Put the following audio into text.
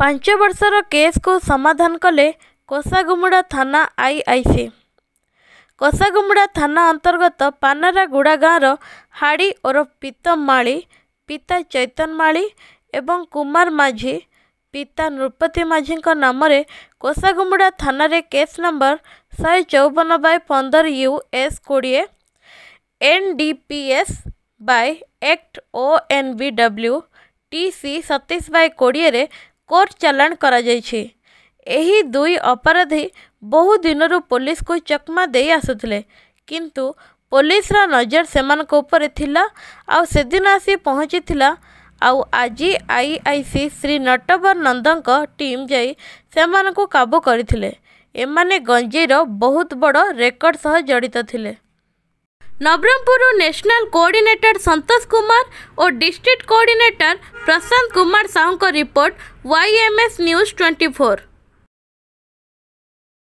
ପାଞ୍ଚ ବର୍ଷର କେସ୍କୁ ସମାଧାନ କଲେ କୋଷାଗୁମୁଡ଼ା ଥାନା ଆଇଆଇସି କୋଷାଗୁମୁଡ଼ା ଥାନା ଅନ୍ତର୍ଗତ ପାନରାଗୁଡ଼ା ଗାଁର ହାଡ଼ି ଓରଫ ପିତମ ମାଳି ପିତା ଚୈତନ ମାଳି ଏବଂ କୁମାର ମାଝି ପିତା ନୃପତି ମାଝୀଙ୍କ ନାମରେ କୋଷାଗୁମୁଡ଼ା ଥାନାରେ କେସ୍ ନମ୍ବର ଶହେ ଚଉବନ ବାଇ ପନ୍ଦର ୟୁ ଏସ୍ କୋଡ଼ିଏ N D P S by act ଓ N B W T C ସତେଇଶ ବାଇ କୋଡ଼ିଏରେ କୋର୍ଟ ଚାଲାଣ କରାଯାଇଛି ଏହି ଦୁଇ ଅପରାଧୀ ବହୁ ଦିନରୁ ପୋଲିସକୁ ଚକମା ଦେଇ ଆସୁଥିଲେ କିନ୍ତୁ ପୋଲିସର ନଜର ସେମାନଙ୍କ ଉପରେ ଥିଲା ଆଉ ସେଦିନ ଆସି ପହଞ୍ଚିଥିଲା ଆଉ ଆଜି I I C Shri Natabar ନନ୍ଦଙ୍କ ଟିମ୍ ଯାଇ ସେମାନଙ୍କୁ କାବୁ କରିଥିଲେ ଏମାନେ ଗଞ୍ଜେଇର ବହୁତ ବଡ଼ ରେକର୍ଡ଼ ସହ ଜଡ଼ିତ ଥିଲେ नवरंगपुर नेशनल कोऑर्डिनेटर संतोष कुमार और डिस्ट्रिक्ट कोऑर्डिनेटर प्रशांत कुमार साहू का रिपोर्ट वाईएमएस न्यूज 24